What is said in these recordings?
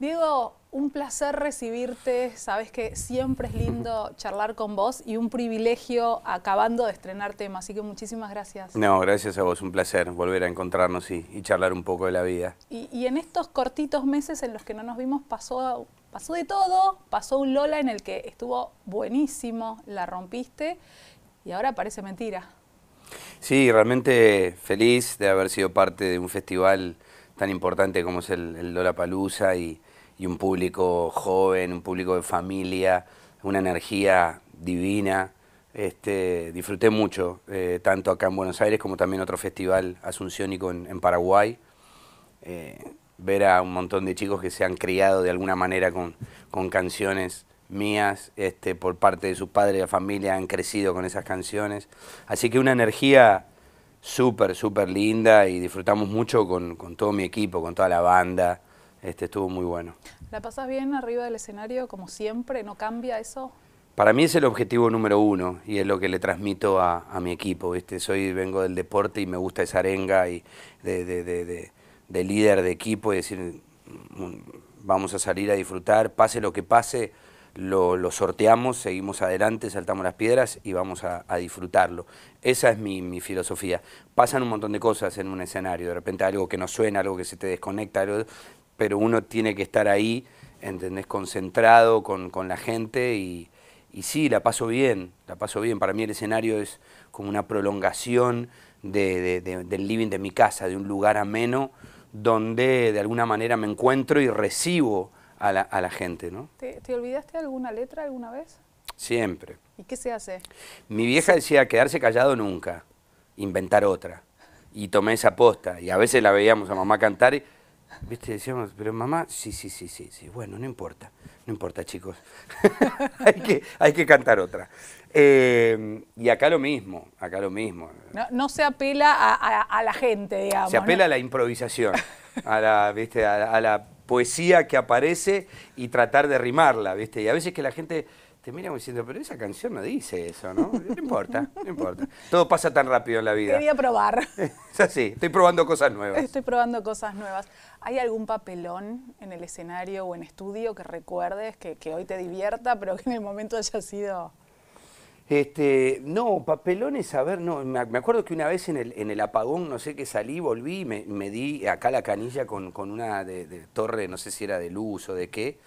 Diego, un placer recibirte. Sabes que siempre es lindo charlar con vos y un privilegio acabando de estrenar temas, Así que muchísimas gracias. No, gracias a vos. Un placer volver a encontrarnos y, charlar un poco de la vida. Y, en estos cortitos meses en los que no nos vimos pasó, pasó de todo. Pasó un Lola en el que estuvo buenísimo, la rompiste y ahora parece mentira. Sí, realmente feliz de haber sido parte de un festival tan importante como es el, Lola Palusa y y un público joven, un público de familia, una energía divina. Este, disfruté mucho, eh, tanto acá en Buenos Aires como también otro festival asunciónico en, Paraguay. Eh, ver a un montón de chicos que se han criado de alguna manera con, canciones mías este, por parte de sus padres y la familia, han crecido con esas canciones. Así que una energía súper, súper linda y disfrutamos mucho con, con todo mi equipo, con toda la banda. Este, estuvo muy bueno. ¿La pasas bien arriba del escenario como siempre? ¿No cambia eso? Para mí es el objetivo número uno y es lo que le transmito a, mi equipo. Soy, vengo del deporte y me gusta esa arenga y de, líder de equipo y decir, mm, vamos a salir a disfrutar, pase lo que pase, lo, sorteamos, seguimos adelante, saltamos las piedras y vamos a, disfrutarlo. Esa es mi, mi, filosofía. Pasan un montón de cosas en un escenario, de repente algo que no suena, algo que se te desconecta, algo, pero uno tiene que estar ahí, ¿entendés? Concentrado con, la gente y, sí, la paso bien, la paso bien. Para mí el escenario es como una prolongación de, del living de mi casa, de un lugar ameno donde de alguna manera me encuentro y recibo a la, gente, ¿no? ¿Te, ¿Te olvidaste alguna letra alguna vez? Siempre. ¿Y qué se hace? Mi vieja decía quedarse callado nunca, inventar otra. Y tomé esa posta. Y a veces la veíamos a mamá cantar y ¿Viste? Decíamos, pero mamá, sí, sí, sí, sí, sí. Bueno, no importa, no importa, chicos. hay, que, hay que cantar otra. Em, y acá lo mismo, acá lo mismo. No, se apela a, la gente, digamos. Se apela a la improvisación, a la, a, la poesía que aparece y tratar de rimarla, ¿viste? Y a veces que la gente te y diciendo, pero esa canción no dice eso, ¿no? No importa, no importa. Todo pasa tan rápido en la vida. Quería probar. Es así, estoy probando cosas nuevas. Estoy probando cosas nuevas. ¿Hay algún papelón en el escenario o en estudio que recuerdes, que, hoy te divierta, pero que en el momento haya sido... Este, no, papelones, a ver, no, me acuerdo que una vez en el, en el apagón, no sé qué salí, volví, me, me di acá la canilla con, una de, de torre, no sé si era de luz o de qué,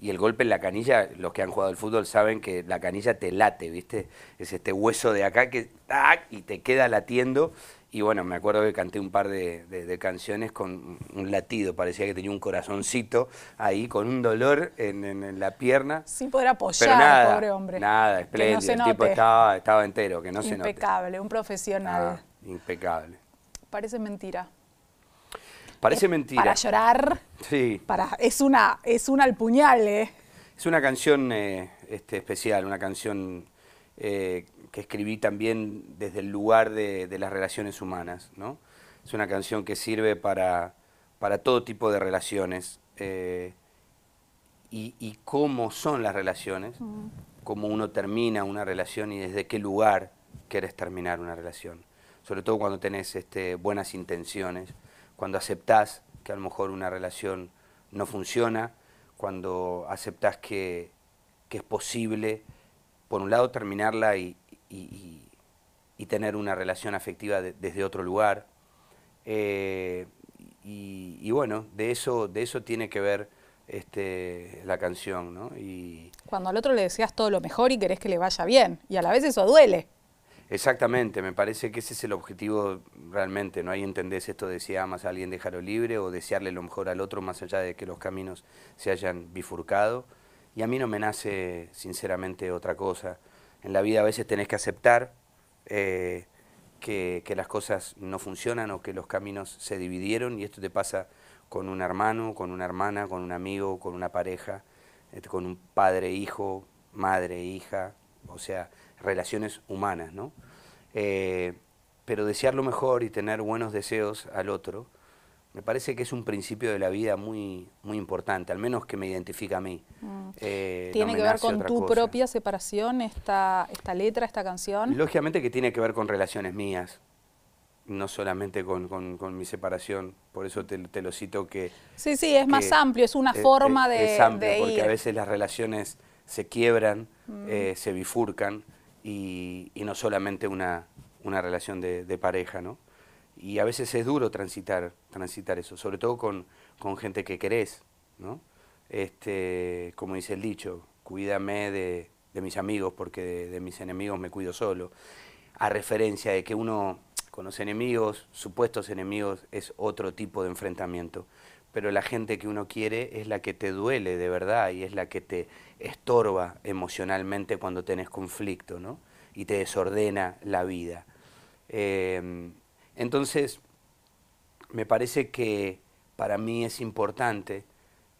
y el golpe en la canilla, los que han jugado al fútbol saben que la canilla te late, ¿viste? Es este hueso de acá que tac y te queda latiendo. Y bueno, me acuerdo que canté un par de, canciones con un latido, parecía que tenía un corazoncito ahí con un dolor en, la pierna. Sin poder apoyar, pobre hombre. Nada, espléndido. el tipo estaba, entero, que no impecable, se note. Impecable, un profesional. Ah, impecable. Parece mentira. Parece eh, mentira. Para llorar. Sí. Para, es, una, es al puñal, eh. Es una canción eh, este, especial, una canción que escribí también desde el lugar de, las relaciones humanas, ¿no? Es una canción que sirve para, para todo tipo de relaciones y, cómo son las relaciones, mm. cómo uno termina una relación y desde qué lugar quieres terminar una relación. Sobre todo cuando tenés este, buenas intenciones cuando aceptás que a lo mejor una relación no funciona, cuando aceptás que, es posible, por un lado, terminarla y, tener una relación afectiva desde otro lugar. Eh, y, bueno, de eso, de eso tiene que ver este, la canción. ¿no? Y... Cuando al otro le deseas todo lo mejor y querés que le vaya bien, y a la vez eso duele. Exactamente, me parece que ese es el objetivo realmente, no hay entendés esto de si amas a alguien dejarlo libre o desearle lo mejor al otro más allá de que los caminos se hayan bifurcado. Y a mí no me nace sinceramente otra cosa. En la vida a veces tenés que aceptar eh, que, que, las cosas no funcionan o que los caminos se dividieron y esto te pasa con un hermano, con una hermana, con un amigo, con una pareja, eh, con un padre, hijo, madre, hija. O sea, relaciones humanas, ¿no? Eh, pero desear lo mejor y tener buenos deseos al otro, me parece que es un principio de la vida muy, muy importante, al menos que me identifica a mí. Mm. Eh, ¿Tiene que ver con tu propia separación esta, esta letra, esta canción? Lógicamente que tiene que ver con relaciones mías, no solamente con, mi separación, por eso te, lo cito que... Sí, sí, es más amplio, es una forma de... Es porque a veces las relaciones se quiebran, mm. eh, se bifurcan, y, no solamente una, relación de, pareja, ¿no? Y a veces es duro transitar, transitar eso, sobre todo con, gente que querés, ¿no? Este, como dice el dicho, cuídame de, de mis amigos porque de, mis enemigos me cuido solo. A referencia de que uno con los enemigos, supuestos enemigos, es otro tipo de enfrentamiento pero la gente que uno quiere es la que te duele de verdad y es la que te estorba emocionalmente cuando tenés conflicto, ¿no? Y te desordena la vida. Eh, entonces, me parece que para mí es importante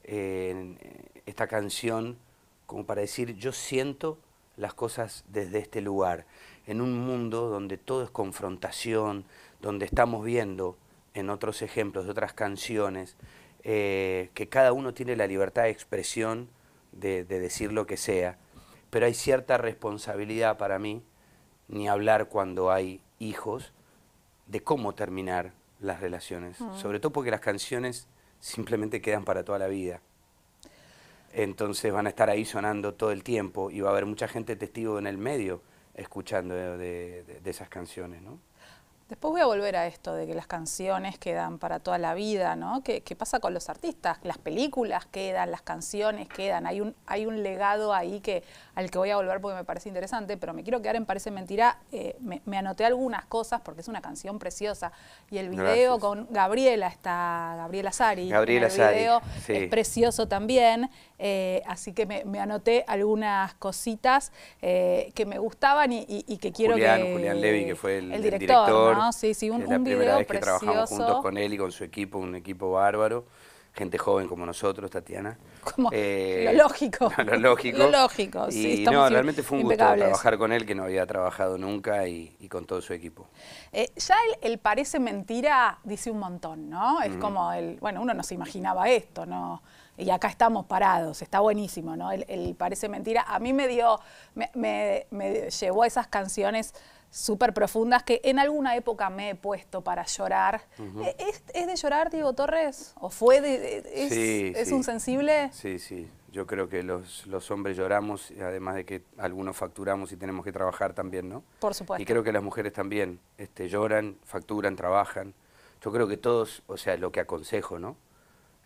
eh, eh, esta canción como para decir, yo siento las cosas desde este lugar, en un mundo donde todo es confrontación, donde estamos viendo en otros ejemplos de otras canciones, eh, que cada uno tiene la libertad de expresión de, decir lo que sea, pero hay cierta responsabilidad para mí, ni hablar cuando hay hijos, de cómo terminar las relaciones, mm. sobre todo porque las canciones simplemente quedan para toda la vida. Entonces van a estar ahí sonando todo el tiempo y va a haber mucha gente testigo en el medio escuchando de esas canciones, ¿no? Después voy a volver a esto de que las canciones quedan para toda la vida, ¿no? ¿Qué, pasa con los artistas? Las películas quedan, las canciones quedan, hay un, legado ahí que, al que voy a volver porque me parece interesante, pero me quiero quedar en Parece Mentira, eh, me, anoté algunas cosas porque es una canción preciosa y el video con Gabriela, está Gabriela Sari, Gabriela el video es precioso también, eh, así que me, anoté algunas cositas eh, que me gustaban y, que quiero Julián, que... Julián Levy, que fue el, director, sí, sí, un, la primera vez que trabajamos juntos con él y con su equipo, un equipo bárbaro. Gente joven como nosotros, Tatiana. Eh, lo lógico. lo lógico. lógico, sí. Y no, realmente fue un gusto trabajar con él, que no había trabajado nunca, y, con todo su equipo. Eh, ya el, parece mentira dice un montón, ¿no? Es como el, bueno, uno no se imaginaba esto, ¿no? y acá estamos parados, está buenísimo, ¿no? El, parece mentira. A mí me dio, me, me, me, llevó esas canciones súper profundas que en alguna época me he puesto para llorar. ¿E-, ¿Es, de llorar, Diego Torres? ¿O fue de, es, es un sensible? Sí, sí. Yo creo que los, los hombres lloramos, además de que algunos facturamos y tenemos que trabajar también, ¿no? Por supuesto. Y creo que las mujeres también este, lloran, facturan, trabajan. Yo creo que todos, o sea, lo que aconsejo, ¿no?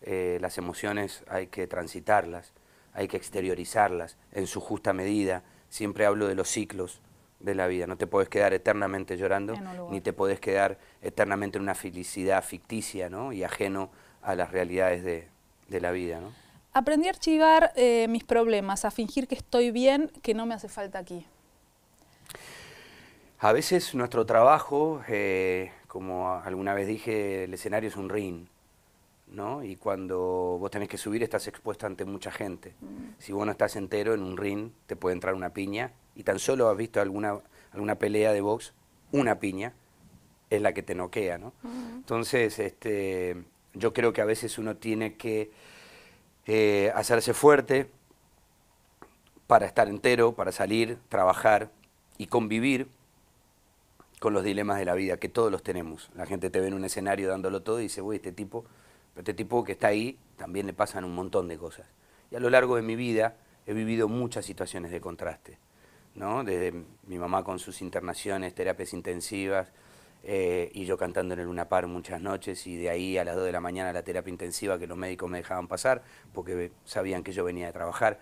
Eh, las emociones hay que transitarlas, hay que exteriorizarlas en su justa medida. Siempre hablo de los ciclos de la vida. No te podés quedar eternamente llorando, ni te podés quedar eternamente en una felicidad ficticia ¿no? y ajeno a las realidades de, la vida. ¿no? Aprendí a archivar eh, mis problemas, a fingir que estoy bien, que no me hace falta aquí. A veces nuestro trabajo, eh, como alguna vez dije, el escenario es un ring. ¿no? Y cuando vos tenés que subir estás expuesto ante mucha gente. Mm. Si vos no estás entero en un ring, te puede entrar una piña y tan solo has visto alguna, alguna pelea de box, una piña es la que te noquea, ¿no? Entonces, este, yo creo que a veces uno tiene que eh, hacerse fuerte para estar entero, para salir, trabajar y convivir con los dilemas de la vida, que todos los tenemos. La gente te ve en un escenario dándolo todo y dice, uy, este tipo, este tipo que está ahí, también le pasan un montón de cosas. Y a lo largo de mi vida he vivido muchas situaciones de contraste. ¿no? mi mamá con sus internaciones, terapias intensivas, eh, y yo cantando en el Luna Par muchas noches, y de ahí a las 2 de la mañana la terapia intensiva que los médicos me dejaban pasar, porque sabían que yo venía de trabajar.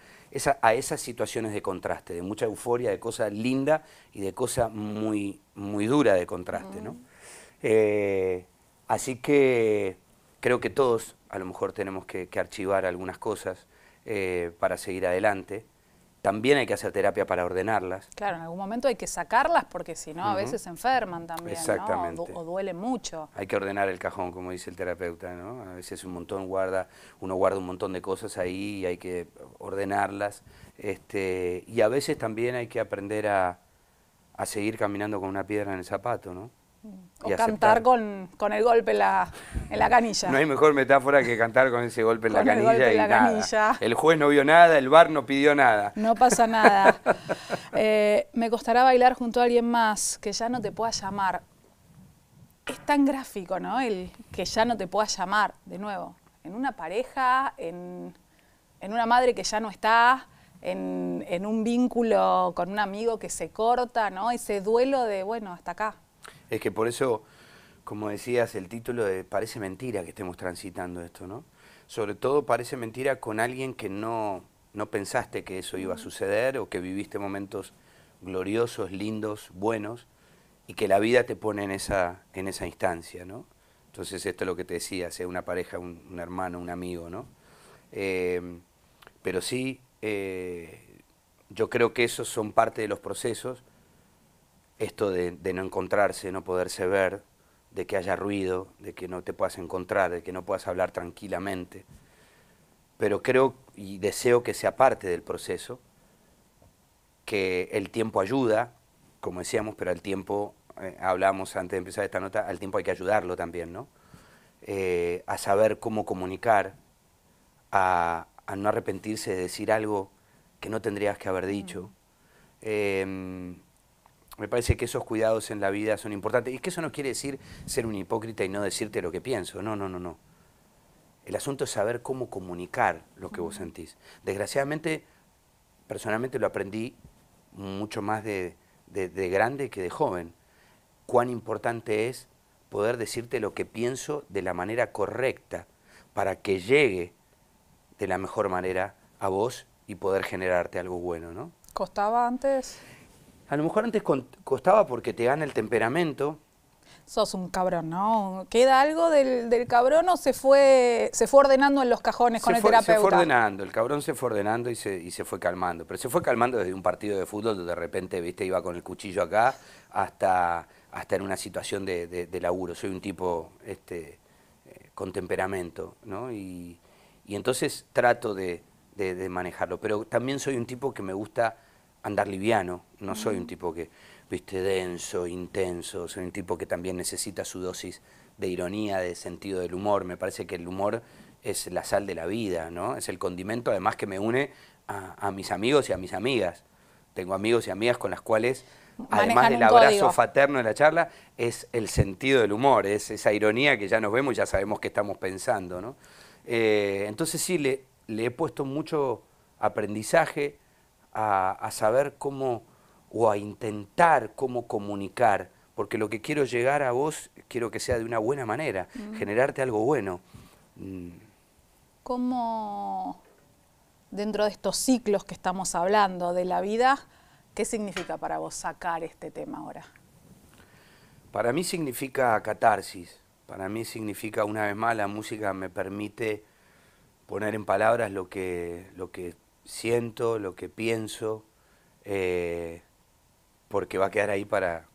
a esas situaciones de contraste, de mucha euforia, de cosa linda y de cosa muy, muy dura de contraste, ¿no? Eh, así que creo que todos a lo mejor tenemos que, archivar algunas cosas eh, para seguir adelante también hay que hacer terapia para ordenarlas. Claro, en algún momento hay que sacarlas porque si no, a veces se enferman también. Exactamente. O, o, duele mucho. Hay que ordenar el cajón, como dice el terapeuta, ¿no? A veces un montón guarda, uno guarda un montón de cosas ahí y hay que ordenarlas. Este, y a veces también hay que aprender a, a seguir caminando con una piedra en el zapato, ¿no? O cantar con, el golpe en la, canilla. No hay mejor metáfora que cantar con ese golpe en la canilla. El, y el juez no vio nada, el bar no pidió nada. No pasa nada. Eh, me costará bailar junto a alguien más que ya no te pueda llamar. Es tan gráfico, ¿no? El que ya no te pueda llamar, de nuevo. En una pareja, en, una madre que ya no está, en, en un vínculo con un amigo que se corta, ¿no? Ese duelo de, bueno, hasta acá. Es que por eso, como decías, el título de parece mentira que estemos transitando esto, ¿no? Sobre todo parece mentira con alguien que no, no pensaste que eso iba a suceder o que viviste momentos gloriosos, lindos, buenos, y que la vida te pone en esa, en esa instancia, ¿no? Entonces esto es lo que te decía, sea una pareja, un, hermano, un amigo, ¿no? Eh, pero sí, eh, yo creo que esos son parte de los procesos esto de, no encontrarse, no poderse ver, de que haya ruido, de que no te puedas encontrar, de que no puedas hablar tranquilamente. Pero creo y deseo que sea parte del proceso, que el tiempo ayuda, como decíamos, pero el tiempo, eh, hablábamos hablamos antes de empezar esta nota, al tiempo hay que ayudarlo también, ¿no? Eh, a saber cómo comunicar, a, no arrepentirse de decir algo que no tendrías que haber dicho. Mm. Em, me parece que esos cuidados en la vida son importantes. Y que eso no quiere decir ser un hipócrita y no decirte lo que pienso. No, no, no, no. El asunto es saber cómo comunicar lo que vos sentís. Desgraciadamente, personalmente lo aprendí mucho más de, de grande que de joven. Cuán importante es poder decirte lo que pienso de la manera correcta para que llegue de la mejor manera a vos y poder generarte algo bueno, ¿no? ¿Costaba antes? A lo mejor antes costaba porque te gana el temperamento. Sos un cabrón, ¿no? ¿Queda algo del, cabrón o se fue, se fue ordenando en los cajones con el terapeuta? Se fue ordenando, el cabrón se fue ordenando y se, y se fue calmando. Pero se fue calmando desde un partido de fútbol donde de repente, viste, iba con el cuchillo acá hasta, hasta en una situación de, de, laburo. Soy un tipo este, eh, con temperamento, ¿no? Y, entonces trato de manejarlo. Pero también soy un tipo que me gusta andar liviano, no soy un tipo que, viste, denso, intenso, soy un tipo que también necesita su dosis de ironía, de sentido del humor, me parece que el humor es la sal de la vida, ¿no? Es el condimento además que me une a, mis amigos y a mis amigas. Tengo amigos y amigas con las cuales, además del abrazo fraterno de la charla, es el sentido del humor, es esa ironía que ya nos vemos y ya sabemos qué estamos pensando, eh, entonces sí, le he puesto mucho aprendizaje, a, saber cómo o a intentar cómo comunicar, porque lo que quiero llegar a vos quiero que sea de una buena manera, generarte algo bueno. Mm. ¿Cómo, dentro de estos ciclos que estamos hablando de la vida, qué significa para vos sacar este tema ahora? Para mí significa catarsis, para mí significa una vez más la música me permite poner en palabras lo que, lo que siento, lo que pienso, eh, porque va a quedar ahí para,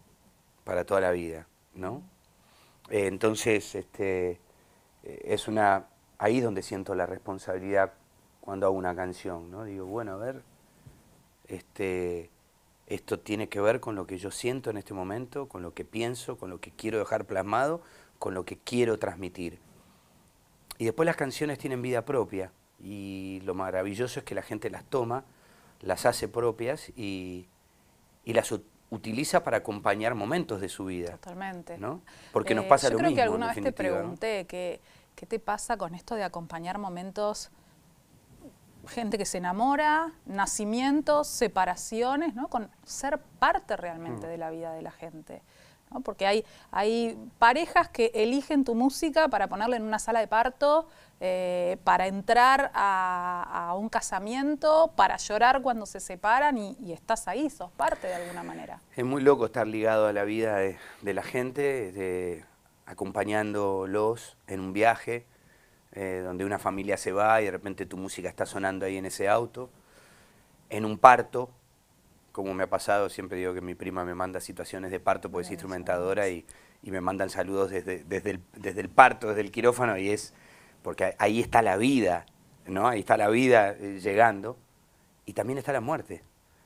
toda la vida, ¿no? Eh, entonces, este, eh, es una, ahí donde siento la responsabilidad cuando hago una canción, ¿no? Digo, bueno, a ver, este, esto tiene que ver con lo que yo siento en este momento, con lo que pienso, con lo que quiero dejar plasmado, con lo que quiero transmitir. Y después las canciones tienen vida propia y lo maravilloso es que la gente las toma, las hace propias y, y las utiliza para acompañar momentos de su vida. Totalmente. Porque eh, nos pasa lo mismo. Yo creo que alguna vez te pregunté qué te pasa con esto de acompañar momentos, gente que se enamora, nacimientos, separaciones, ¿no? con ser parte realmente mm. de la vida de la gente. Porque hay, hay parejas que eligen tu música para ponerla en una sala de parto eh, para entrar a, un casamiento, para llorar cuando se separan y, estás ahí, sos parte de alguna manera. Es muy loco estar ligado a la vida de, la gente, de, acompañándolos en un viaje eh, donde una familia se va y de repente tu música está sonando ahí en ese auto, en un parto, como me ha pasado, siempre digo que mi prima me manda situaciones de parto pues es instrumentadora y, me mandan saludos desde, desde el parto, desde el quirófano y es porque ahí está la vida, ¿no? Ahí está la vida eh, llegando y también está la muerte.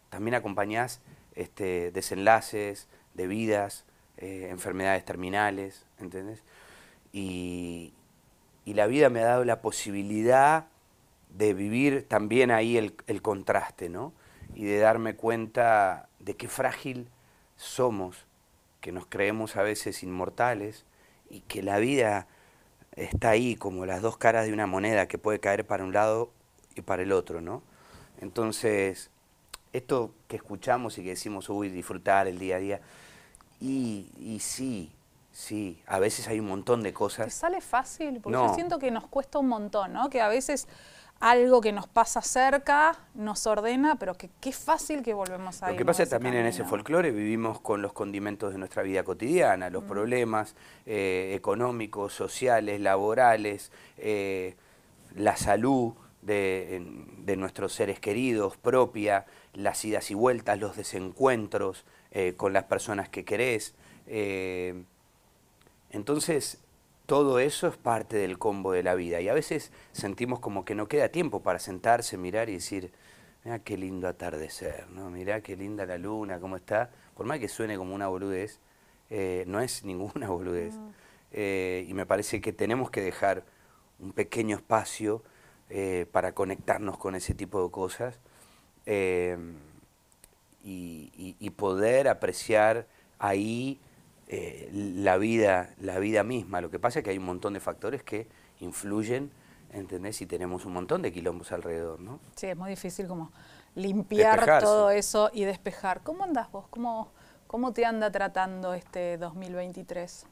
También acompañás este, desenlaces de vidas, eh, enfermedades terminales, ¿entendés? Y, la vida me ha dado la posibilidad de vivir también ahí el, el contraste, ¿no? Y de darme cuenta de qué frágil somos, que nos creemos a veces inmortales y que la vida está ahí como las dos caras de una moneda que puede caer para un lado y para el otro, ¿no? Entonces, esto que escuchamos y que decimos, uy, disfrutar el día a día, y, sí, sí, a veces hay un montón de cosas. sale fácil? Porque siento que nos cuesta un montón, ¿no? Que a veces algo que nos pasa cerca, nos ordena, pero que qué fácil que volvemos a Lo que pasa también en ese folclore vivimos con los condimentos de nuestra vida cotidiana, los mm. problemas eh, económicos, sociales, laborales, eh, la salud de, nuestros seres queridos, propia, las idas y vueltas, los desencuentros eh, con las personas que querés. entonces, todo eso es parte del combo de la vida. Y a veces sentimos como que no queda tiempo para sentarse, mirar y decir, mira qué lindo atardecer, ¿no? mira qué linda la luna, cómo está. Por más que suene como una boludez, eh, no es ninguna boludez. Eh, y me parece que tenemos que dejar un pequeño espacio eh, para conectarnos con ese tipo de cosas y poder apreciar ahí eh, la, vida, la vida misma. Lo que pasa es que hay un montón de factores que influyen, ¿entendés? Si tenemos un montón de quilombos alrededor, ¿no? Sí, es muy difícil como limpiar todo eso y despejar. ¿Cómo andás vos? ¿Cómo, cómo te anda tratando este 2023?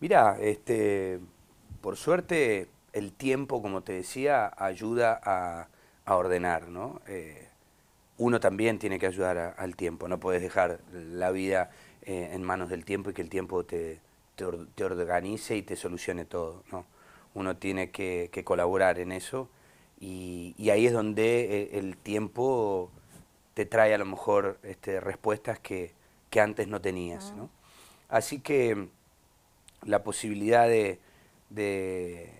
mira este, por suerte el tiempo, como te decía, ayuda a, a ordenar, ¿no? Eh, uno también tiene que ayudar al tiempo, no puedes dejar la vida eh, en manos del tiempo y que el tiempo te, organice y te solucione todo. ¿no? Uno tiene que, colaborar en eso y, ahí es donde eh, el, tiempo te trae a lo mejor este, respuestas que, antes no tenías. Ah. Así que la posibilidad de, de,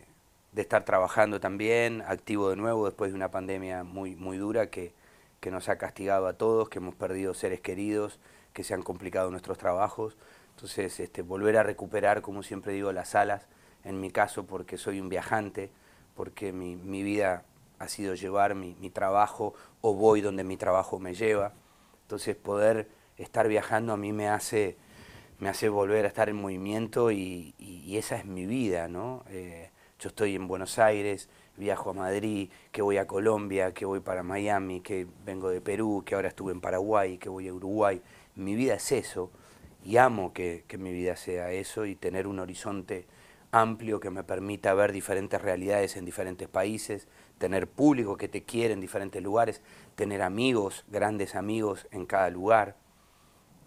estar trabajando también, activo de nuevo después de una pandemia muy, muy dura que nos ha castigado a todos, que hemos perdido seres queridos, que se han complicado nuestros trabajos. Entonces, este, volver a recuperar, como siempre digo, las alas, en mi caso porque soy un viajante, porque mi, vida ha sido llevar mi, trabajo o voy donde mi trabajo me lleva. Entonces, poder estar viajando a mí me hace, me hace volver a estar en movimiento y, esa es mi vida, ¿no? Eh, yo estoy en Buenos Aires, viajo a Madrid, que voy a Colombia, que voy para Miami, que vengo de Perú, que ahora estuve en Paraguay, que voy a Uruguay mi vida es eso y amo que, mi vida sea eso y tener un horizonte amplio que me permita ver diferentes realidades en diferentes países, tener público que te quiere en diferentes lugares, tener amigos, grandes amigos en cada lugar.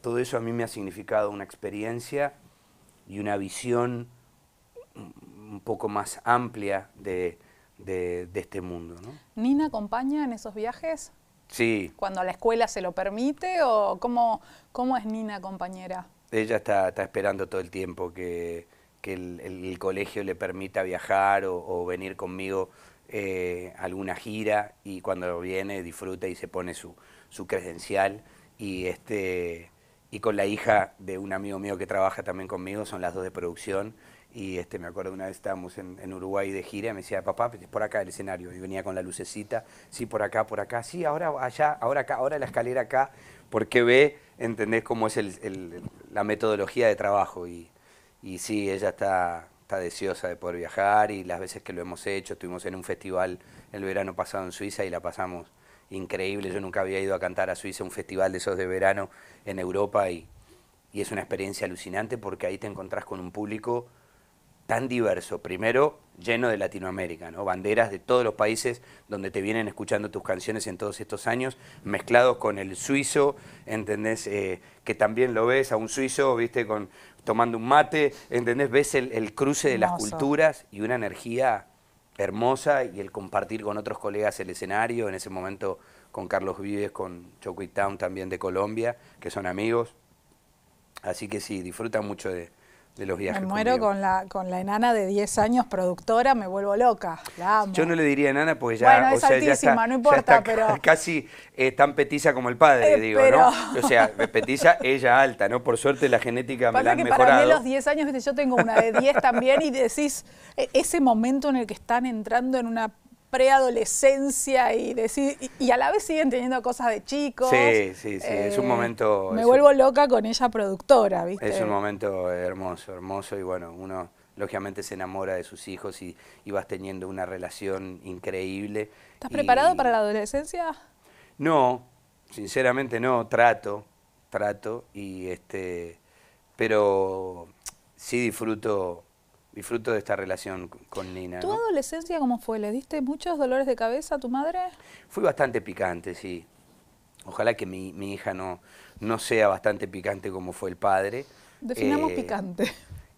Todo eso a mí me ha significado una experiencia y una visión un poco más amplia de, este mundo. ¿Nina acompaña en esos viajes? Sí. ¿Cuando la escuela se lo permite o cómo, es Nina, compañera? Ella está, esperando todo el tiempo que, el, colegio le permita viajar o, venir conmigo a eh, alguna gira y cuando viene disfruta y se pone su, credencial este, y con la hija de un amigo mío que trabaja también conmigo, son las dos de producción y este, me acuerdo una vez estábamos en, Uruguay de gira, y me decía, papá, es pues, por acá el escenario. Y venía con la lucecita, sí, por acá, por acá, sí, ahora allá, ahora acá, ahora la escalera acá, porque ve, entendés cómo es la metodología de trabajo. Y, y sí, ella está, deseosa de poder viajar y las veces que lo hemos hecho, estuvimos en un festival el verano pasado en Suiza y la pasamos increíble. Yo nunca había ido a cantar a Suiza, un festival de esos de verano en Europa y, y es una experiencia alucinante porque ahí te encontrás con un público tan diverso. Primero, lleno de Latinoamérica, ¿no? banderas de todos los países donde te vienen escuchando tus canciones en todos estos años, mezclados con el suizo, ¿entendés? Eh, que también lo ves a un suizo, viste, con, tomando un mate, ¿entendés? Ves el, cruce de las culturas y una energía hermosa y el compartir con otros colegas el escenario, en ese momento con Carlos Vives, con Town también de Colombia, que son amigos. Así que sí, disfruta mucho de, de los viajes. Me muero con la, con la enana de 10 años productora, me vuelvo loca. La amo. Yo no le diría enana porque ya. es importa, pero. Casi tan petiza como el padre, eh, digo, ¿no? O sea, petiza, ella alta, ¿no? Por suerte la genética me la han mejorado. Para mí los 10 años, yo tengo una de 10 también y decís, e, ese momento en el que están entrando en una preadolescencia y, decir, y, a la vez siguen teniendo cosas de chicos. Sí, sí, sí, es un eh, momento... Me vuelvo loca con ella productora, ¿viste? Es un momento hermoso, hermoso y bueno, uno lógicamente se enamora de sus hijos y, vas teniendo una relación increíble. ¿Estás preparado para la adolescencia? No, sinceramente no, trato, trato y este, pero sí disfruto disfruto de esta relación con Nina. ¿Tu adolescencia cómo fue? ¿Le diste muchos dolores de cabeza a tu madre? Fui bastante picante, sí. Ojalá que mi, hija no, no sea bastante picante como fue el padre. Definamos eh, picante.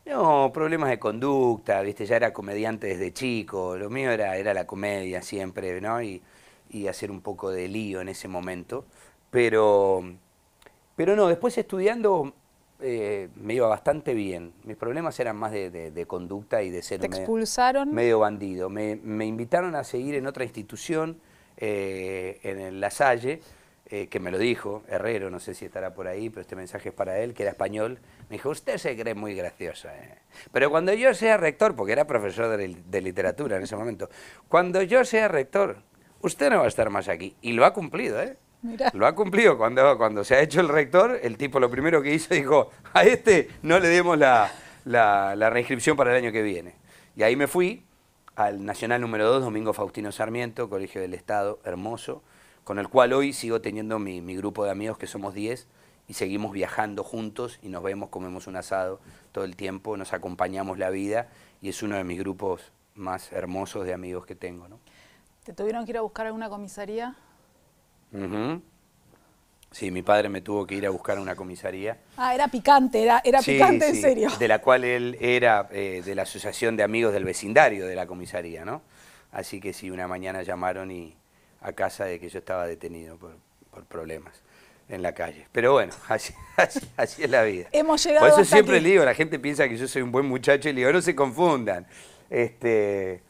No, problemas de conducta, viste, ya era comediante desde chico, lo mío era, era la comedia siempre, ¿no? Y, y hacer un poco de lío en ese momento. Pero, pero no, después estudiando eh, me iba bastante bien. Mis problemas eran más de, conducta y de ser expulsaron? Medio, bandido. Me, invitaron a seguir en otra institución, eh, en La Salle, eh, que me lo dijo, Herrero, no sé si estará por ahí, pero este mensaje es para él, que era español. Me dijo, usted se cree muy gracioso. Pero cuando yo sea rector, porque era profesor de, de literatura en ese momento, cuando yo sea rector, usted no va a estar más aquí. Y lo ha cumplido, ¿eh? Lo ha cumplido. Cuando, cuando se ha hecho el rector, el tipo lo primero que hizo dijo, a este no le demos la, la, reinscripción para el año que viene. Y ahí me fui al Nacional número 2, Domingo Faustino Sarmiento, Colegio del Estado, hermoso, con el cual hoy sigo teniendo mi, mi grupo de amigos, que somos 10, y seguimos viajando juntos y nos vemos, comemos un asado todo el tiempo, nos acompañamos la vida y es uno de mis grupos más hermosos de amigos que tengo. ¿no? ¿Te tuvieron que ir a buscar alguna comisaría Sí, mi padre me tuvo que ir a buscar una comisaría. Ah, era picante, era, era picante en serio. De la cual él era eh, de la Asociación de Amigos del Vecindario de la comisaría, ¿no? Así que sí, una mañana llamaron y a casa de que yo estaba detenido por, problemas en la calle. Pero bueno, así, así, es la vida. Hemos llegado por eso siempre le digo, la gente piensa que yo soy un buen muchacho y le digo, no se confundan. Este,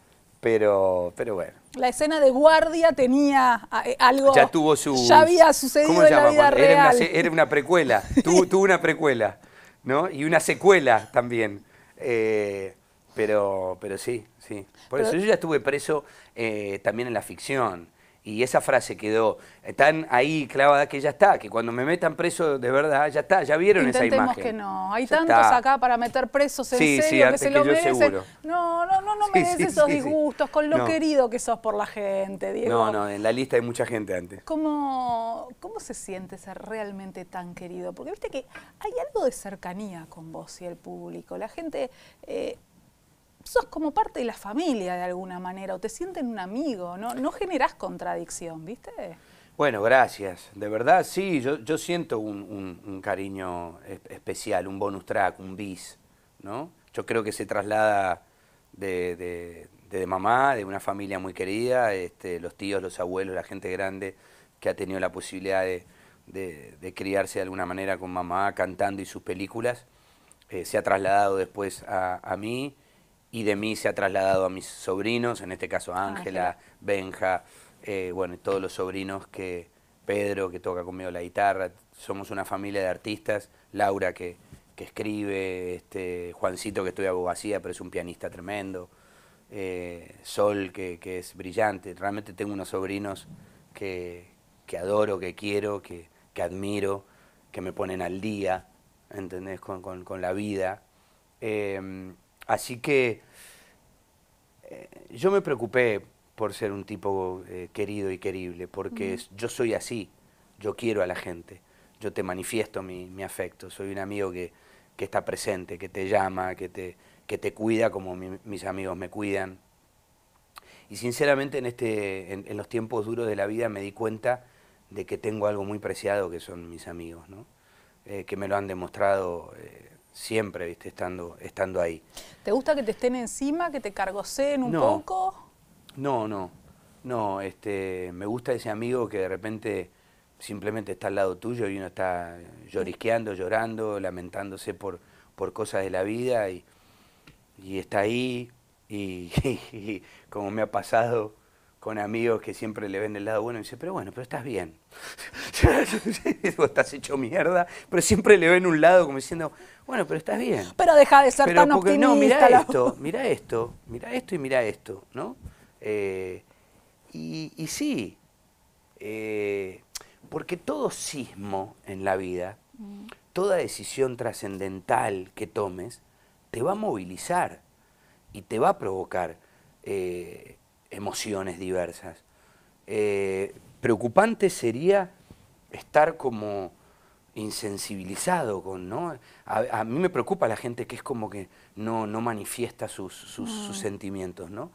pero, pero bueno. La escena de guardia tenía eh, algo. Ya tuvo su. Ya había sucedido en la vida real. Era una, precuela. tuvo, una precuela, ¿no? Y una secuela también. Eh, pero, pero sí, sí. Por eso yo ya estuve preso eh, también en la ficción y esa frase quedó tan ahí clavada que ya está, que cuando me metan preso de verdad, ya está, ya vieron esa imagen. que no, hay tantos acá para meter presos en sí, serio sí, que se lo merecen. No, no, no, no me des esos disgustos con lo querido que sos por la gente, Diego. No, no, en la lista hay mucha gente antes. ¿Cómo, cómo se siente ser realmente tan querido? Porque viste que hay algo de cercanía con vos y el público, la gente... Eh, sos como parte de la familia de alguna manera, o te sienten un amigo, no, no generás contradicción, ¿viste? Bueno, gracias. De verdad, sí, yo, siento un, cariño especial, un bonus track, un bis, ¿no? Yo creo que se traslada de, mamá, de una familia muy querida, este, los tíos, los abuelos, la gente grande que ha tenido la posibilidad de, criarse de alguna manera con mamá cantando y sus películas. Eh, se ha trasladado después a, a mí y de mí se ha trasladado a mis sobrinos, en este caso ah, Ángela, Benja, eh, bueno, todos los sobrinos que Pedro, que toca conmigo la guitarra, somos una familia de artistas, Laura que, escribe, este, Juancito que estoy abogacía, pero es un pianista tremendo, eh, Sol que, es brillante, realmente tengo unos sobrinos que, adoro, que quiero, que, admiro, que me ponen al día, ¿entendés? Con, con, la vida. Eh, Así que eh, yo me preocupé por ser un tipo eh, querido y querible, porque yo soy así, yo quiero a la gente, yo te manifiesto mi, afecto, soy un amigo que, está presente, que te llama, que te, que te cuida como mis amigos me cuidan. Y sinceramente en, este, en, los tiempos duros de la vida me di cuenta de que tengo algo muy preciado que son mis amigos, ¿no? Eh, que me lo han demostrado siempre, viste, estando, estando ahí. ¿Te gusta que te estén encima, que te cargocen un poco? No, no, no, este, me gusta ese amigo que de repente simplemente está al lado tuyo y uno está llorisqueando, llorando, lamentándose por, por cosas de la vida y, y está ahí y, como me ha pasado con amigos que siempre le ven el lado bueno y dice, pero bueno, pero estás bien. estás hecho mierda, pero siempre le ven un lado como diciendo, bueno, pero estás bien. Pero deja de ser tan optimista. No, mira esto, mira esto, mira esto y mira esto, ¿no? Eh, y, sí, eh, porque todo sismo en la vida, mm. toda decisión trascendental que tomes, te va a movilizar y te va a provocar eh, emociones diversas. preocupante sería estar como insensibilizado con, ¿no? A, mí me preocupa la gente que es como que no, no manifiesta sus, mm. sentimientos, ¿no?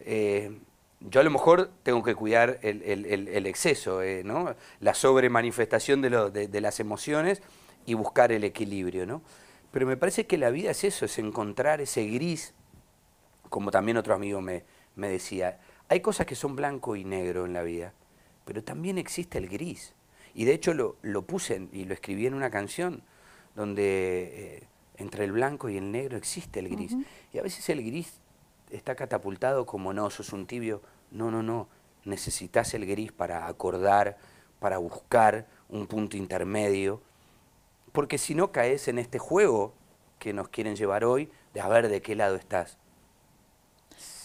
Eh, yo a lo mejor tengo que cuidar el, exceso, eh, La sobremanifestación de, de, las emociones y buscar el equilibrio, ¿no? Pero me parece que la vida es eso, es encontrar ese gris, como también otro amigo me decía, hay cosas que son blanco y negro en la vida, pero también existe el gris. Y de hecho lo, puse y lo escribí en una canción donde eh, entre el blanco y el negro existe el gris. Y a veces el gris está catapultado como no, sos un tibio. No, no, no. Necesitas el gris para acordar, para buscar un punto intermedio. Porque si no caes en este juego que nos quieren llevar hoy de a ver de qué lado estás.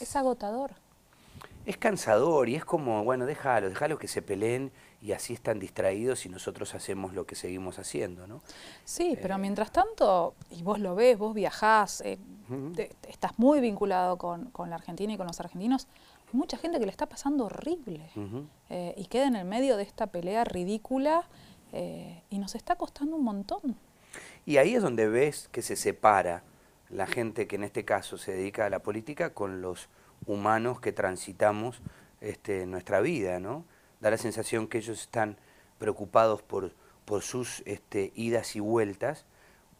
Es agotador. Es cansador y es como, bueno, déjalo, déjalo que se peleen y así están distraídos y nosotros hacemos lo que seguimos haciendo, ¿no? Sí, eh, pero mientras tanto, y vos lo ves, vos viajás, eh, estás muy vinculado con, la Argentina y con los argentinos, mucha gente que le está pasando horrible eh, y queda en el medio de esta pelea ridícula y nos está costando un montón. Y ahí es donde ves que se separa la gente que en este caso se dedica a la política con los humanos que transitamos este, nuestra vida, ¿no? da la sensación que ellos están preocupados por, sus este, idas y vueltas,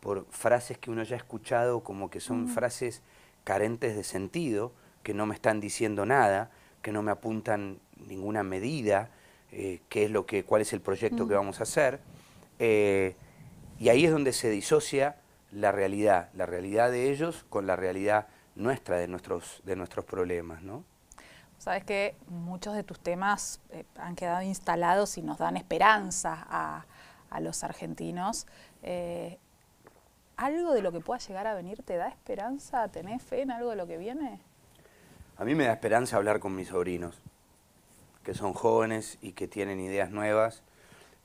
por frases que uno ya ha escuchado como que son frases carentes de sentido, que no me están diciendo nada, que no me apuntan ninguna medida, eh, es lo que, cuál es el proyecto que vamos a hacer. Eh, y ahí es donde se disocia la realidad, la realidad de ellos con la realidad nuestra, de nuestros, de nuestros problemas, ¿no? Sabes que muchos de tus temas eh, han quedado instalados y nos dan esperanza a, los argentinos. Eh, ¿Algo de lo que pueda llegar a venir te da esperanza? tener fe en algo de lo que viene? A mí me da esperanza hablar con mis sobrinos, que son jóvenes y que tienen ideas nuevas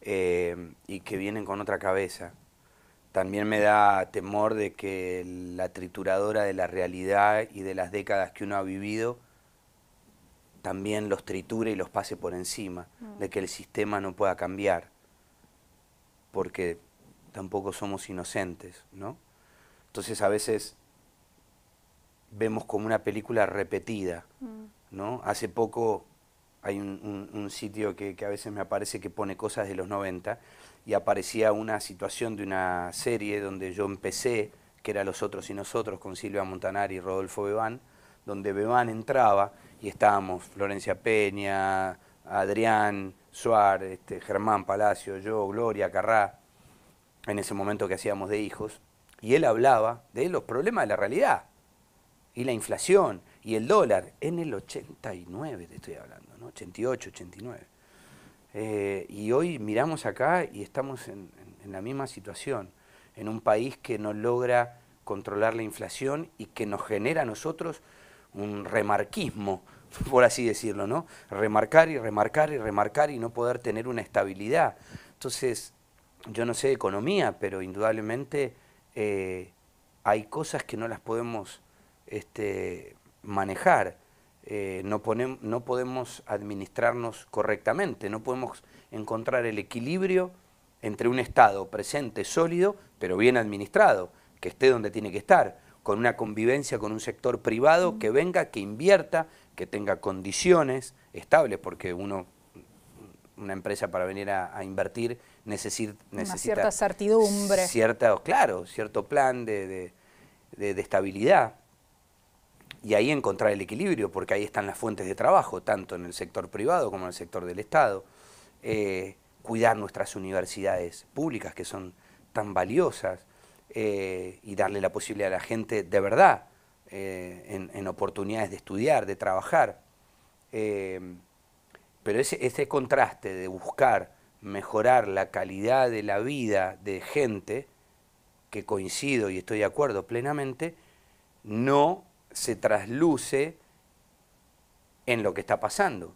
eh, y que vienen con otra cabeza. También me da temor de que la trituradora de la realidad y de las décadas que uno ha vivido también los triture y los pase por encima, mm. de que el sistema no pueda cambiar, porque tampoco somos inocentes, ¿no? Entonces a veces vemos como una película repetida, mm. ¿no? Hace poco hay un, sitio que, a veces me aparece que pone cosas de los 90 y aparecía una situación de una serie donde yo empecé, que era Los Otros y Nosotros, con Silvia Montanari y Rodolfo Bebán, donde Bebán entraba y estábamos Florencia Peña, Adrián Suárez, este, Germán Palacio, yo, Gloria Carrá, en ese momento que hacíamos de hijos, y él hablaba de los problemas de la realidad, y la inflación, y el dólar, en el 89 te estoy hablando, ¿no? 88, 89. Eh, y hoy miramos acá y estamos en, en la misma situación, en un país que no logra controlar la inflación y que nos genera a nosotros un remarquismo, por así decirlo, ¿no? Remarcar y remarcar y remarcar y no poder tener una estabilidad. Entonces, yo no sé de economía, pero indudablemente eh, hay cosas que no las podemos este, manejar. Eh, no, no podemos administrarnos correctamente, no podemos encontrar el equilibrio entre un Estado presente, sólido, pero bien administrado, que esté donde tiene que estar, con una convivencia con un sector privado que venga, que invierta, que tenga condiciones estables, porque uno, una empresa para venir a, invertir necesita, cierta certidumbre. claro, cierto plan de, estabilidad y ahí encontrar el equilibrio, porque ahí están las fuentes de trabajo, tanto en el sector privado como en el sector del Estado. Eh, cuidar nuestras universidades públicas, que son tan valiosas, eh, y darle la posibilidad a la gente de verdad eh, en, oportunidades de estudiar, de trabajar. Eh, pero ese, ese, contraste de buscar mejorar la calidad de la vida de gente, que coincido y estoy de acuerdo plenamente, no se trasluce en lo que está pasando,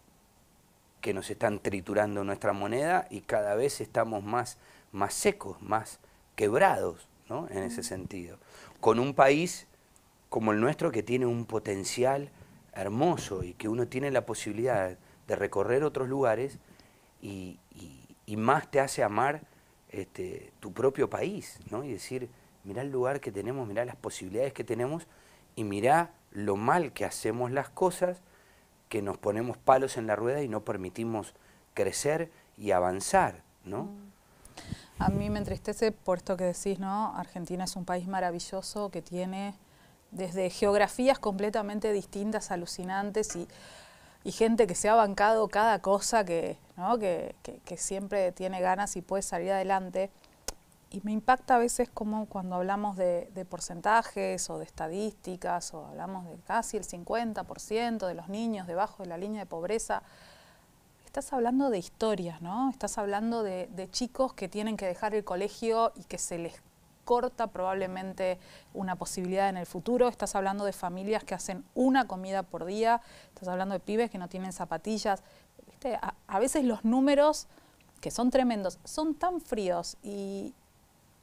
que nos están triturando nuestra moneda y cada vez estamos más, más secos, más quebrados en ese sentido, con un país como el nuestro que tiene un potencial hermoso y que uno tiene la posibilidad de recorrer otros lugares y, más te hace amar este, tu propio país ¿no? y decir, mirá el lugar que tenemos, mirá las posibilidades que tenemos y mirá lo mal que hacemos las cosas, que nos ponemos palos en la rueda y no permitimos crecer y avanzar. ¿no? Mm. A mí me entristece por esto que decís, ¿no? Argentina es un país maravilloso que tiene desde geografías completamente distintas, alucinantes y, gente que se ha bancado cada cosa que, ¿no? que, siempre tiene ganas y puede salir adelante. Y me impacta a veces como cuando hablamos de, porcentajes o de estadísticas o hablamos de casi el 50% de los niños debajo de la línea de pobreza, Estás hablando de historias, ¿no? Estás hablando de, chicos que tienen que dejar el colegio y que se les corta probablemente una posibilidad en el futuro. Estás hablando de familias que hacen una comida por día. Estás hablando de pibes que no tienen zapatillas. A, veces los números, que son tremendos, son tan fríos y,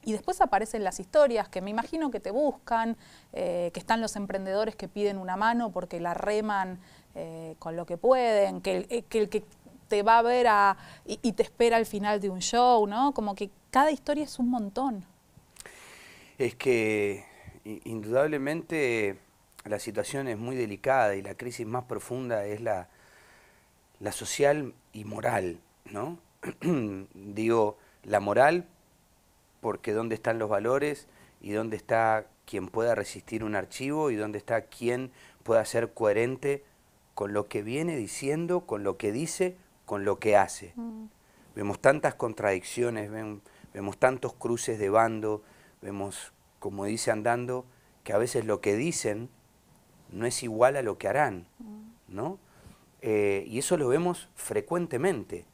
y después aparecen las historias que me imagino que te buscan, eh, que están los emprendedores que piden una mano porque la reman eh, con lo que pueden, que el eh, que te va a ver a, y, te espera al final de un show, ¿no? Como que cada historia es un montón. Es que indudablemente la situación es muy delicada y la crisis más profunda es la, la social y moral, ¿no? Digo, la moral porque dónde están los valores y dónde está quien pueda resistir un archivo y dónde está quien pueda ser coherente con lo que viene diciendo, con lo que dice, con lo que hace. Mm. Vemos tantas contradicciones, vemos tantos cruces de bando, vemos, como dice Andando, que a veces lo que dicen no es igual a lo que harán, mm. ¿no? Eh, y eso lo vemos frecuentemente,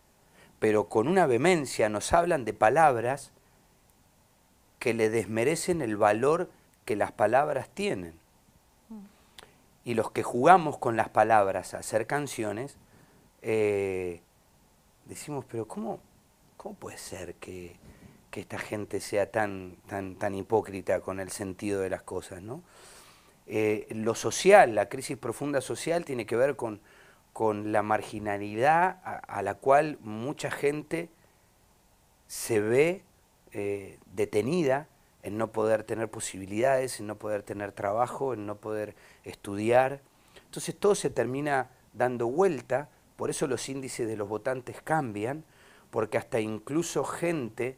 pero con una vehemencia nos hablan de palabras que le desmerecen el valor que las palabras tienen. Mm. Y los que jugamos con las palabras a hacer canciones, eh, decimos, pero ¿cómo, puede ser que, esta gente sea tan, tan, hipócrita con el sentido de las cosas? Eh, lo social, la crisis profunda social tiene que ver con, la marginalidad a, la cual mucha gente se ve eh, detenida en no poder tener posibilidades, en no poder tener trabajo, en no poder estudiar. Entonces todo se termina dando vuelta por eso los índices de los votantes cambian, porque hasta incluso gente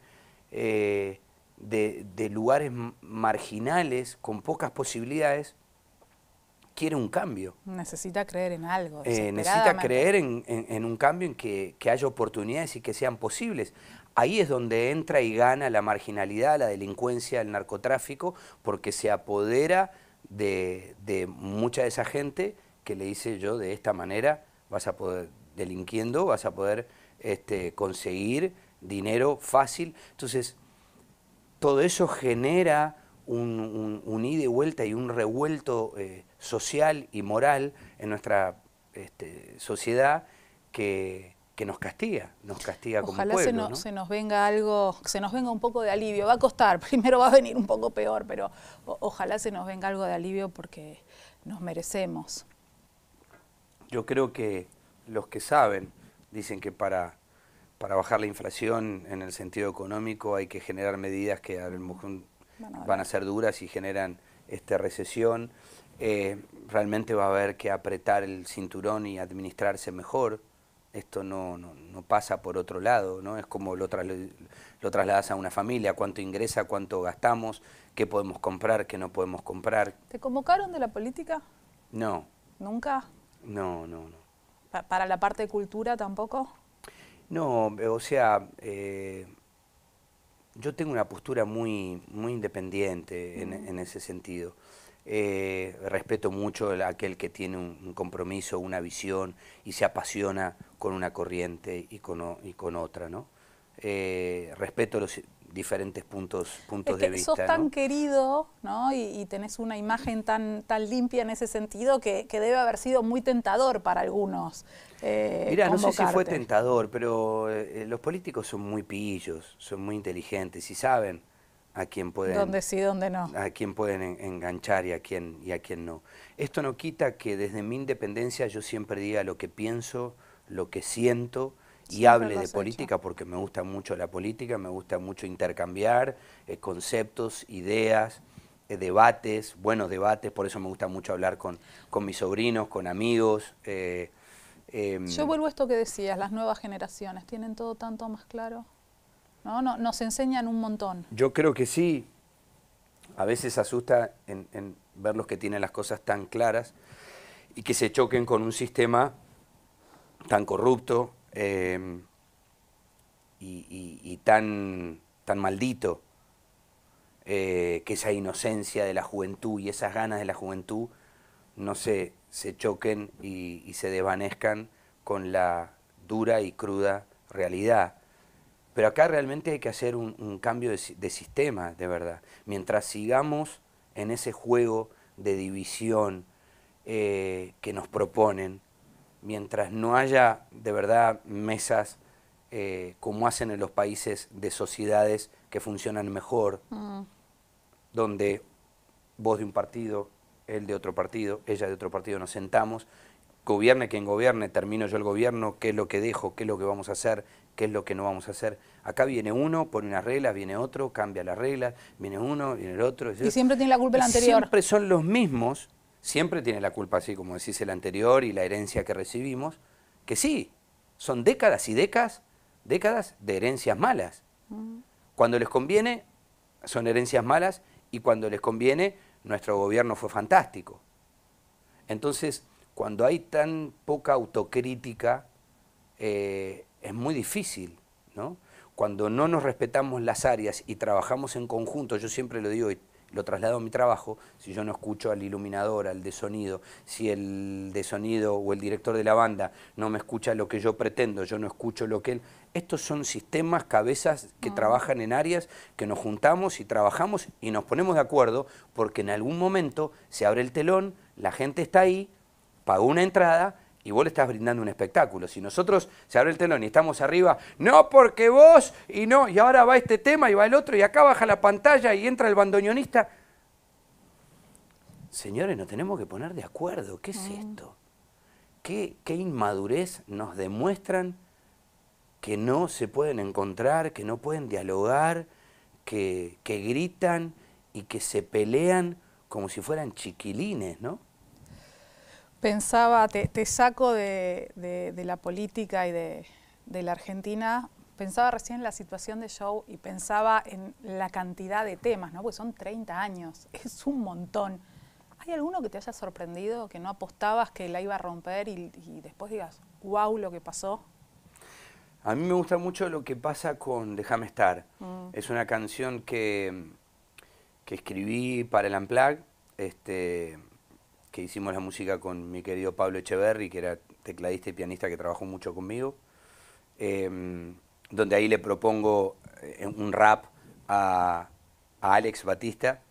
eh, de, lugares marginales, con pocas posibilidades, quiere un cambio. Necesita creer en algo. Eh, necesita creer en, un cambio, en que, haya oportunidades y que sean posibles. Ahí es donde entra y gana la marginalidad, la delincuencia, el narcotráfico, porque se apodera de, de mucha de esa gente que le dice yo de esta manera vas a poder delinquiendo, vas a poder este, conseguir dinero fácil. Entonces, todo eso genera un, ida y vuelta y un revuelto eh, social y moral en nuestra este, sociedad que, nos castiga, nos castiga Ojalá como pueblo. Se, se nos venga algo, se nos venga un poco de alivio. Va a costar, primero va a venir un poco peor, pero ojalá se nos venga algo de alivio porque nos merecemos. Yo creo que los que saben dicen que para, para bajar la inflación en el sentido económico hay que generar medidas que a lo mejor van a ser duras y generan esta recesión. Eh, realmente va a haber que apretar el cinturón y administrarse mejor. Esto no, pasa por otro lado, ¿no? Es como lo, lo trasladas a una familia, cuánto ingresa, cuánto gastamos, qué podemos comprar, qué no podemos comprar. ¿Te convocaron de la política? No. ¿Nunca? No, no, no. ¿Para la parte de cultura tampoco? No, o sea, eh, yo tengo una postura muy, muy independiente en, ese sentido. Eh, respeto mucho a aquel que tiene un, compromiso, una visión y se apasiona con una corriente y con, y con otra, ¿no? Eh, respeto los, diferentes puntos, puntos que de vista. Sos tan querido ¿no? Y, tenés una imagen tan, tan limpia en ese sentido que, debe haber sido muy tentador para algunos. Eh, Mira, no sé si fue tentador, pero eh, los políticos son muy pillos, son muy inteligentes y saben a quién pueden... Dónde sí, dónde no. A quién pueden enganchar y a quién, y a quién no. Esto no quita que desde mi independencia yo siempre diga lo que pienso, lo que siento y hable de política, porque me gusta mucho la política, me gusta mucho intercambiar eh, conceptos, ideas, eh, debates, buenos debates, por eso me gusta mucho hablar con, mis sobrinos, con amigos. Eh, em, Yo vuelvo a esto que decías, las nuevas generaciones, ¿tienen todo tanto más claro? ¿No? no nos enseñan un montón. Yo creo que sí, a veces asusta en, en ver los que tienen las cosas tan claras y que se choquen con un sistema tan corrupto, Em, y, tan, tan maldito eh, que esa inocencia de la juventud y esas ganas de la juventud no se, se choquen y, se desvanezcan con la dura y cruda realidad. Pero acá realmente hay que hacer un, cambio de, sistema, de verdad. Mientras sigamos en ese juego de división eh, que nos proponen, mientras no haya de verdad mesas eh, como hacen en los países de sociedades que funcionan mejor, mm. donde vos de un partido, él de otro partido, ella de otro partido, nos sentamos, gobierne quien gobierne, termino yo el gobierno, qué es lo que dejo, qué es lo que vamos a hacer, qué es lo que no vamos a hacer. Acá viene uno, pone unas reglas, viene otro, cambia las reglas, viene uno, viene el otro. Y, siempre tiene la culpa el anterior. Siempre son los mismos siempre tiene la culpa, así como decís el anterior y la herencia que recibimos, que sí, son décadas y décadas, décadas de herencias malas. Mm. Cuando les conviene, son herencias malas y cuando les conviene, nuestro gobierno fue fantástico. Entonces, cuando hay tan poca autocrítica, eh, es muy difícil, ¿no? Cuando no nos respetamos las áreas y trabajamos en conjunto, yo siempre lo digo, y lo traslado a mi trabajo, si yo no escucho al iluminador, al de sonido, si el de sonido o el director de la banda no me escucha lo que yo pretendo, yo no escucho lo que él... Estos son sistemas, cabezas que trabajan en áreas que nos juntamos y trabajamos y nos ponemos de acuerdo porque en algún momento se abre el telón, la gente está ahí, pagó una entrada y vos le estás brindando un espectáculo. Si nosotros se abre el telón y estamos arriba, no porque vos y no, y ahora va este tema y va el otro, y acá baja la pantalla y entra el bandoneonista. Señores, nos tenemos que poner de acuerdo. ¿Qué es mm. esto? ¿Qué, inmadurez nos demuestran que no se pueden encontrar, que no pueden dialogar, que gritan y que se pelean como si fueran chiquilines, ¿no? pensaba, te, saco de, la política y de, la Argentina, pensaba recién en la situación de show y pensaba en la cantidad de temas, ¿no? Porque son 30 años, es un montón. ¿Hay alguno que te haya sorprendido, que no apostabas que la iba a romper y, después digas, wow, lo que pasó? A mí me gusta mucho lo que pasa con Déjame estar. Mm. Es una canción que, que escribí para el Amplag. Este, que hicimos la música con mi querido Pablo Echeverri, que era tecladista y pianista que trabajó mucho conmigo, em, donde ahí le propongo eh, un rap a, Alex Batista.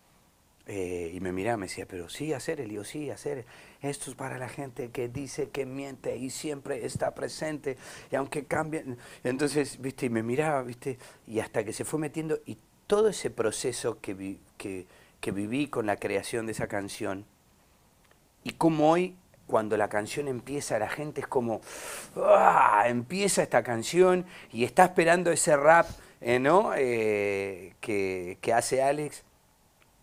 Eh, y me miraba, me decía, pero sí, hacer, el digo, sí, hacer. Esto es para la gente que dice que miente y siempre está presente. Y aunque cambie, Entonces, viste, y me miraba, viste, y hasta que se fue metiendo. Y todo ese proceso que, que viví con la creación de esa canción, y como hoy, cuando la canción empieza, la gente es como, ¡ah! empieza esta canción y está esperando ese rap eh, ¿no? Eh, que, hace Alex.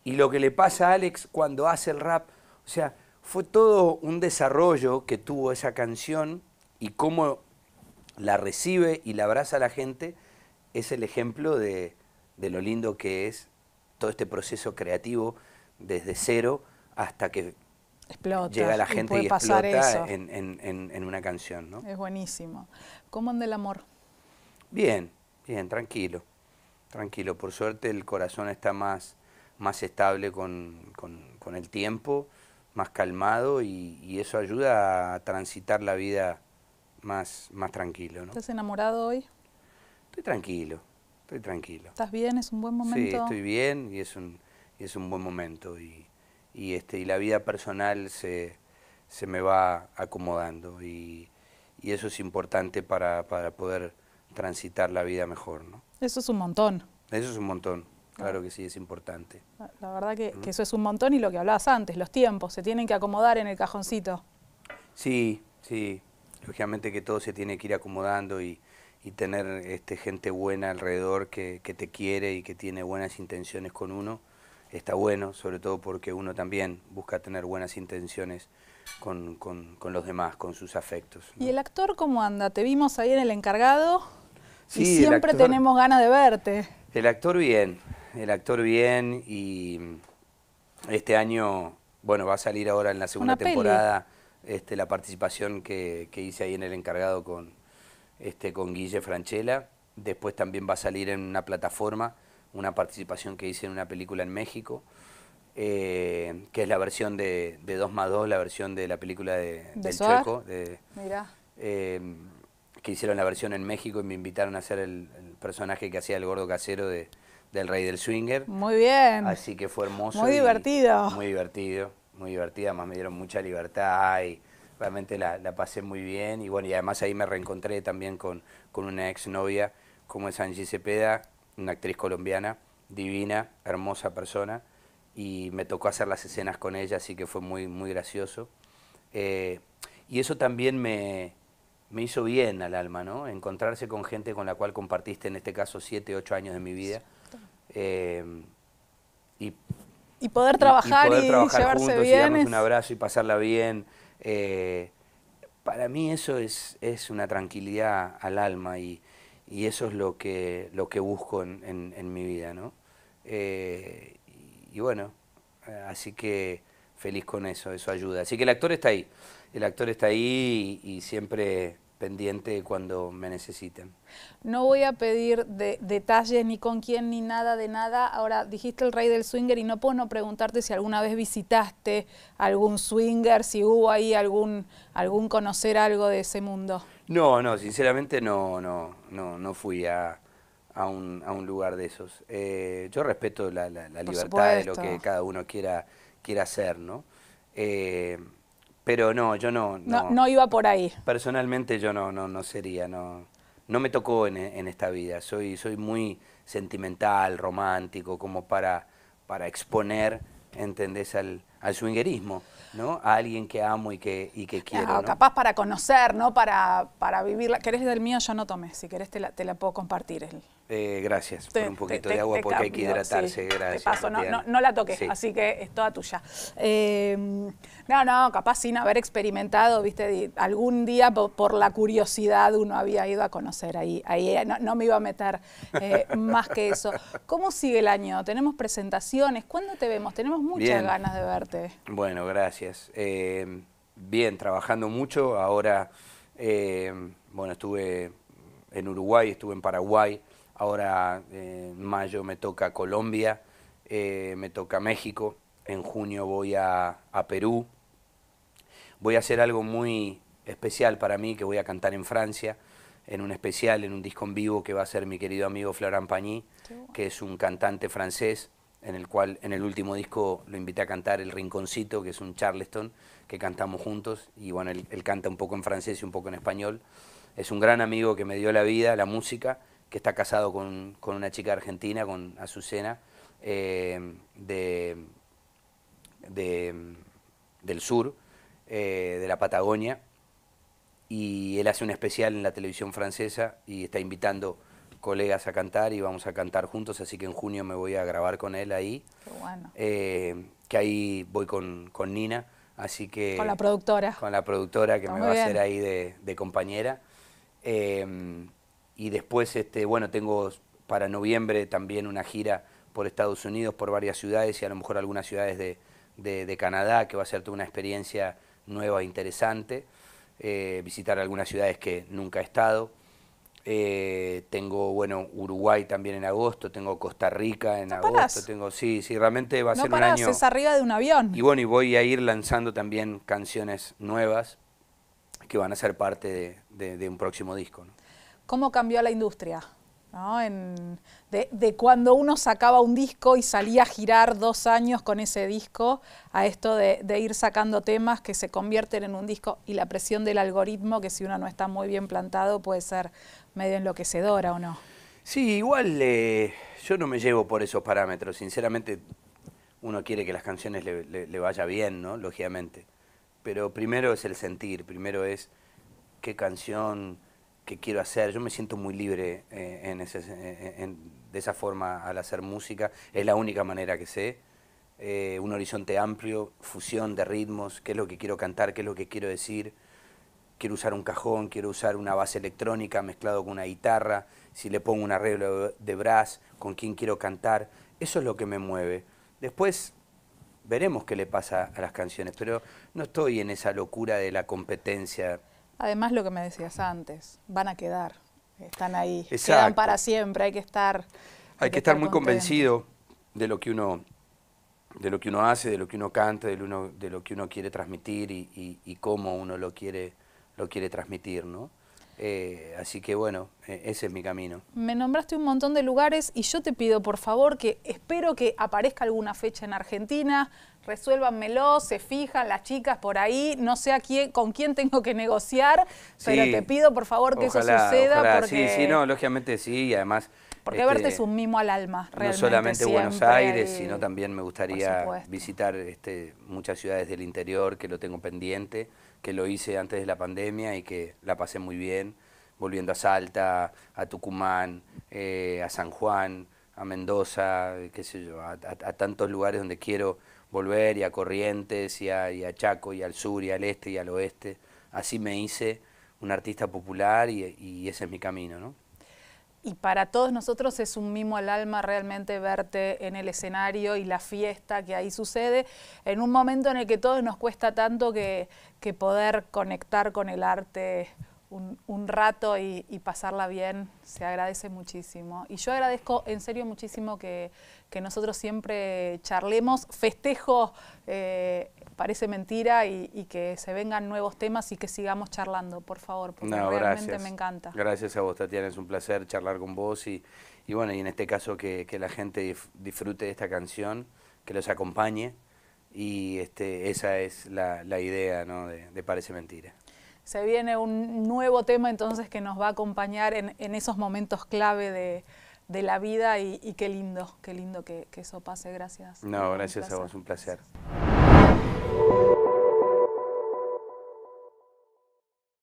Y lo que le pasa a Alex cuando hace el rap, o sea, fue todo un desarrollo que tuvo esa canción y cómo la recibe y la abraza la gente es el ejemplo de, lo lindo que es todo este proceso creativo desde cero hasta que Explota, llega la gente y, explota en, una canción. ¿no? Es buenísimo. ¿Cómo anda el amor? Bien, bien, tranquilo. Tranquilo. Por suerte el corazón está más, más estable con, con, con el tiempo, más calmado y, eso ayuda a transitar la vida más, más tranquilo. ¿no? ¿Estás enamorado hoy? Estoy tranquilo, estoy tranquilo. ¿Estás bien? ¿Es un buen momento? Sí, estoy bien y es un, es un buen momento. Y, y, este, y la vida personal se, me va acomodando y, eso es importante para, poder transitar la vida mejor. ¿no? Eso es un montón. Eso es un montón, claro que sí, es importante. La, verdad que, que, eso es un montón y lo que hablabas antes, los tiempos, se tienen que acomodar en el cajoncito. Sí, sí, lógicamente que todo se tiene que ir acomodando y, tener este, gente buena alrededor que te quiere y que tiene buenas intenciones con uno está bueno, sobre todo porque uno también busca tener buenas intenciones con, los demás, con sus afectos. ¿Y el actor cómo anda? Te vimos ahí en El Encargado sí, y siempre tenemos ganas de verte. El actor bien, el actor bien y este año, bueno, va a salir ahora en la segunda temporada este, la participación que, hice ahí en El Encargado con, este, con Guille Franchella. Después también va a salir en una plataforma una participación que hice en una película en México, eh, que es la versión de, 2 más 2, la versión de la película de, del Chueco. Mirá. Em, que hicieron la versión en México y me invitaron a hacer el, personaje que hacía el gordo casero de, del Rey del Swinger. Muy bien. Así que fue hermoso. Muy divertido. Muy divertido, muy divertida. Además me dieron mucha libertad y realmente la, pasé muy bien. Y bueno, y además ahí me reencontré también con, con una exnovia como es Angie Cepeda, una actriz colombiana, divina, hermosa persona, y me tocó hacer las escenas con ella, así que fue muy, muy gracioso. Eh, y eso también me, hizo bien al alma, ¿no? Encontrarse con gente con la cual compartiste, en este caso, siete, ocho años de mi vida. Eh, y, y, poder trabajar y, llevarse bien. Y un abrazo y pasarla bien. Eh, para mí eso es, es una tranquilidad al alma y y eso es lo que, lo que busco en, en, mi vida, ¿no? Eh, y, bueno, eh, así que feliz con eso, eso ayuda. Así que el actor está ahí, el actor está ahí y siempre pendiente cuando me necesiten. No voy a pedir de, detalles ni con quién ni nada de nada. Ahora, dijiste el rey del swinger y no puedo no preguntarte si alguna vez visitaste algún swinger, si hubo ahí algún, algún conocer algo de ese mundo. No, no, sinceramente no, no, no, no fui a, a, un, lugar de esos. Eh, yo respeto la, libertad de lo que cada uno quiera, quiera hacer, ¿no? Eh, pero no, yo no, no. iba por ahí. Personalmente yo no, no, sería, no. No me tocó en, esta vida. Soy, soy muy sentimental, romántico, como para, para exponer, ¿entendés? Al, swingerismo, ¿no? A alguien que amo y que, y quiero. Ah, capaz para conocer, ¿no? Para, para vivirla. ¿Querés del mío? Yo no tomé. Si querés te la, puedo compartir. El... Eh, gracias por un poquito de agua porque hay que hidratarse, gracias. Te paso, no, la toques, así que es toda tuya. Eh, no, no, capaz sin haber experimentado, viste, algún día por, la curiosidad uno había ido a conocer ahí, ahí eh, no, me iba a meter más que eso. ¿Cómo sigue el año? ¿Tenemos presentaciones? ¿Cuándo te vemos? Tenemos muchas ganas de verte. Bueno, gracias. bien, trabajando mucho, ahora, bueno, estuve en Uruguay, estuve en Paraguay, ahora eh, en mayo me toca Colombia, eh, me toca México, en junio voy a, Perú, voy a hacer algo muy especial para mí, que voy a cantar en Francia, en un especial, en un disco en vivo que va a ser mi querido amigo Florent Pagny, que es un cantante francés, en el cual en el último disco lo invité a cantar El Rinconcito, que es un charleston que cantamos juntos, y bueno, él, él canta un poco en francés y un poco en español es un gran amigo que me dio la vida, la música, que está casado con, una chica argentina, con Azucena, eh, de, del sur, eh, de la Patagonia, y él hace un especial en la televisión francesa y está invitando colegas a cantar y vamos a cantar juntos, así que en junio me voy a grabar con él ahí. Qué bueno. Eh, que ahí voy con, Nina, así que... Con la productora. Con la productora que me va a hacer ahí de, de compañera. Em, y después, este, bueno, tengo para noviembre también una gira por Estados Unidos, por varias ciudades y a lo mejor algunas ciudades de, Canadá, que va a ser toda una experiencia nueva e interesante. Eh, visitar algunas ciudades que nunca he estado. Eh, tengo, bueno, Uruguay también en agosto, tengo Costa Rica en agosto, tengo, sí, sí, realmente va a ser un año. Es arriba de un avión. Y bueno, y voy a ir lanzando también canciones nuevas que van a ser parte de, un próximo disco. ¿no? ¿Cómo cambió la industria? de, cuando uno sacaba un disco y salía a girar dos años con ese disco, a esto de, ir sacando temas que se convierten en un disco y la presión del algoritmo, que si uno no está muy bien plantado puede ser medio enloquecedora o no. Sí, igual eh, yo no me llevo por esos parámetros, sinceramente uno quiere que las canciones le, le vaya bien, ¿no? Lógicamente pero primero es el sentir, primero es qué canción, que quiero hacer. Yo me siento muy libre eh, eh, eh, en de esa forma al hacer música, es la única manera que sé. un horizonte amplio, fusión de ritmos, qué es lo que quiero cantar, qué es lo que quiero decir. Quiero usar un cajón, quiero usar una base electrónica mezclado con una guitarra, si le pongo un arreglo de brass, con quién quiero cantar. Eso es lo que me mueve. Después veremos qué le pasa a las canciones, pero no estoy en esa locura de la competencia. Además, lo que me decías antes, van a quedar, están ahí, quedan para siempre, hay que estar... Hay, que, estar, muy convencido de lo que uno de lo que uno hace, de lo que uno canta, de lo, que uno quiere transmitir y, y, cómo uno lo quiere, lo quiere transmitir, ¿no? Eh, así que bueno, eh, ese es mi camino. Me nombraste un montón de lugares y yo te pido por favor que espero que aparezca alguna fecha en Argentina, resuélvanmelo, se fijan las chicas por ahí, no sé a quién, con quién tengo que negociar, pero te pido por favor que eso suceda. Porque... Sí, lógicamente sí, y además... Porque verte este, es un mimo al alma, realmente. No solamente Buenos Aires, sino también me gustaría visitar este, muchas ciudades del interior, que lo tengo pendiente, que lo hice antes de la pandemia y que la pasé muy bien, volviendo a Salta, a Tucumán, eh, a San Juan, a Mendoza, qué sé yo, a tantos lugares donde quiero volver y a Corrientes y a, Chaco y al sur y al este y al oeste. Así me hice un artista popular y, ese es mi camino, Y para todos nosotros es un mimo al alma realmente verte en el escenario y la fiesta que ahí sucede, en un momento en el que todos nos cuesta tanto que, que poder conectar con el arte un, rato y, pasarla bien, se agradece muchísimo. Y yo agradezco en serio muchísimo que, nosotros siempre charlemos, festejo, eh, parece mentira, y, que se vengan nuevos temas y que sigamos charlando, por favor, porque realmente me encanta. Gracias a vos, Tatiana, es un placer charlar con vos y, bueno, y en este caso que, la gente disfrute de esta canción, que los acompañe y este, esa es la, idea ¿no? de Parece Mentira se viene un nuevo tema entonces que nos va a acompañar en, esos momentos clave de, la vida y, qué lindo, qué lindo que, que eso pase. Gracias. No, gracias a vos, un placer.